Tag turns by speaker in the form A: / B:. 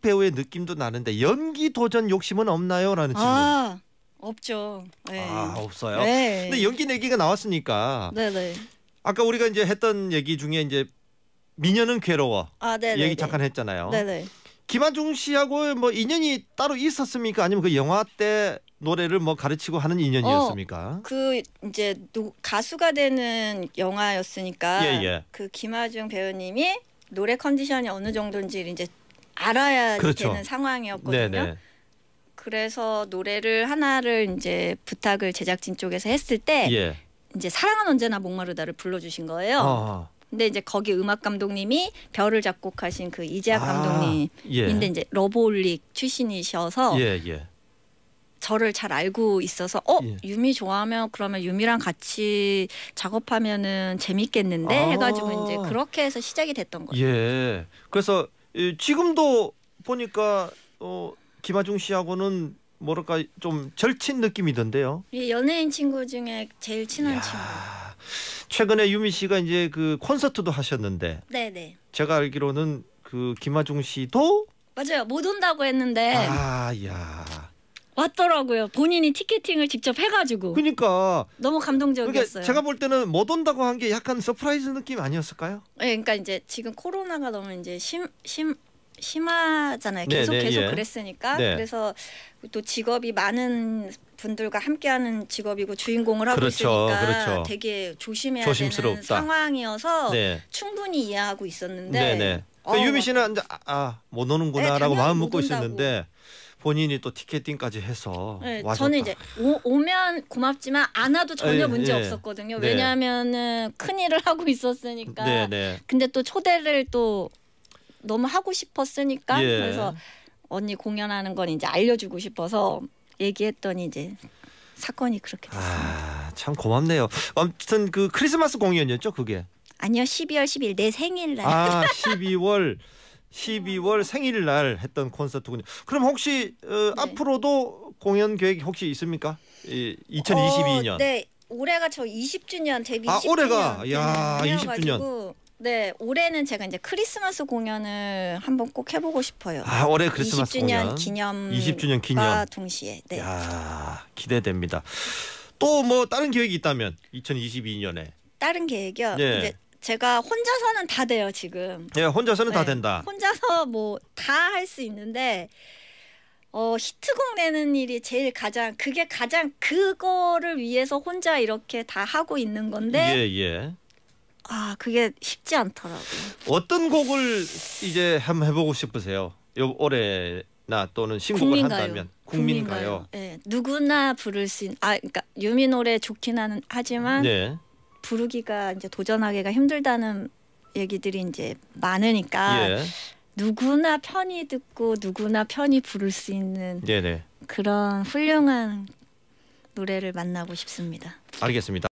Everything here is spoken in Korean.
A: 배우의 느낌도 나는데 연기 도전 욕심은 없나요?라는 아, 질문.
B: 아 없죠. 네. 아
A: 없어요. 네. 근데 연기 내기가 나왔으니까. 네네. 네. 아까 우리가 이제 했던 얘기 중에 이제 미녀는 괴로워. 아네 네, 얘기 네. 잠깐 했잖아요. 네네. 김한중 씨하고 뭐 인연이 따로 있었습니까? 아니면 그 영화 때 노래를 뭐 가르치고 하는 인연이었습니까? 어,
B: 그 이제 노, 가수가 되는 영화였으니까 예, 예. 그 김하중 배우님이 노래 컨디션이 어느 정도인지 이제 알아야 그렇죠. 되는 상황이었거든요. 네네. 그래서 노래를 하나를 이제 부탁을 제작진 쪽에서 했을 때 예. 이제 사랑은 언제나 목마르다를 불러주신 거예요. 어 근데 이제 거기 음악 감독님이 별을 작곡하신 그 이재학 아, 감독님인데 예. 이제 러브홀릭 출신이셔서 예, 예. 저를 잘 알고 있어서 어 예. 유미 좋아하면 그러면 유미랑 같이 작업하면은 재밌겠는데 아. 해가지고 이제 아. 그렇게 해서 시작이 됐던 거예요.
A: 예. 그래서 예, 지금도 보니까 어, 김하중 씨하고는 뭐랄까 좀 절친 느낌이던데요.
B: 예, 연예인 친구 중에 제일 친한 이야, 친구.
A: 최근에 유미 씨가 이제 그 콘서트도 하셨는데. 네네. 네. 제가 알기로는 그 김하중 씨도
B: 맞아요. 못 온다고 했는데. 아,
A: 야.
B: 왔더라고요. 본인이 티켓팅을 직접 해가지고. 그러니까 너무 감동적이었어요. 그러니까 제가 볼
A: 때는 못 온다고 한 게 약간 서프라이즈 느낌 아니었을까요?
B: 네, 그러니까 이제 지금 코로나가 너무 이제 심 심 심하잖아요. 계속 네, 네, 계속 예. 그랬으니까 네. 그래서 또 직업이 많은 분들과 함께하는 직업이고 주인공을 하고 그렇죠, 있으니까 그렇죠. 되게 조심해야 조심스럽다. 되는 상황이어서 네. 충분히 이해하고 있었는데. 네, 네. 그러니까 어, 유미
A: 씨는 아못 아, 아 오는구나라고 마음 먹고 있었는데. 본인이 또 티켓팅까지 해서 네, 와 저는 이제
B: 오, 면 고맙지만 안 와도 전혀 예, 예. 네, 문제 네. 없었거든요. 왜냐하면은 큰 일을 하고 있었으니까. 네, 네. 근데 또 초대를 또 너무 하고 싶었으니까 예. 그래서 언니 공연하는 건 이제 알려주고 싶어서 얘기했더니 이제 사건이 그렇게 됐습니다. 아,
A: 참 고맙네요. 아무튼 그 크리스마스 공연이었죠, 그게?
B: 아니요, 12월 10일 내 생일날. 아,
A: 12월 12월 생일날 했던 콘서트군요. 그럼 혹시 어, 네. 앞으로도 공연 계획 혹시 있습니까? 이, 2022년. 어, 네.
B: 올해가 저 20주년 데뷔 아, 20주년. 올해가 네, 야, 20주년. 네, 올해는 제가 이제 크리스마스 공연을 한번 꼭 해보고 싶어요. 아, 올해 크리스마스 20주년 공연. 기념 20주년 기념 동시에. 네.
A: 야, 기대됩니다. 또 뭐 다른 계획이 있다면 2022년에
B: 다른 계획이요. 네. 이제 제가 혼자서는 다 돼요 지금.
A: 예, 혼자서는 네. 다 된다.
B: 혼자서 뭐 다 할 수 있는데 어, 히트곡 내는 일이 제일 가장 그게 가장 그거를 위해서 혼자 이렇게 다 하고 있는 건데. 예, 예. 아, 그게 쉽지 않더라고
A: 어떤 곡을 이제 한번 해보고 싶으세요? 요 올해나 또는 신곡을 국민가요. 한다면 국민가요.
B: 예, 네, 누구나 부를 수 있는 아, 그러니까 유미 노래 좋긴 하는 하지만. 네. 부르기가 이제 도전하기가 힘들다는 얘기들이 이제 많으니까 예. 누구나 편히 듣고 누구나 편히 부를 수 있는 네네. 그런 훌륭한 노래를 만나고 싶습니다.
A: 알겠습니다.